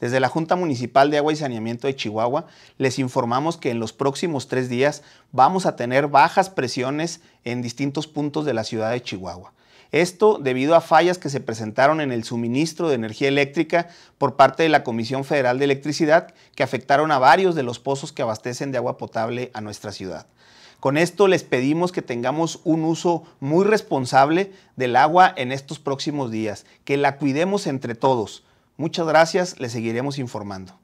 Desde la Junta Municipal de Agua y Saneamiento de Chihuahua les informamos que en los próximos tres días vamos a tener bajas presiones en distintos puntos de la ciudad de Chihuahua. Esto debido a fallas que se presentaron en el suministro de energía eléctrica por parte de la Comisión Federal de Electricidad que afectaron a varios de los pozos que abastecen de agua potable a nuestra ciudad. Con esto les pedimos que tengamos un uso muy responsable del agua en estos próximos días, que la cuidemos entre todos. Muchas gracias, le seguiremos informando.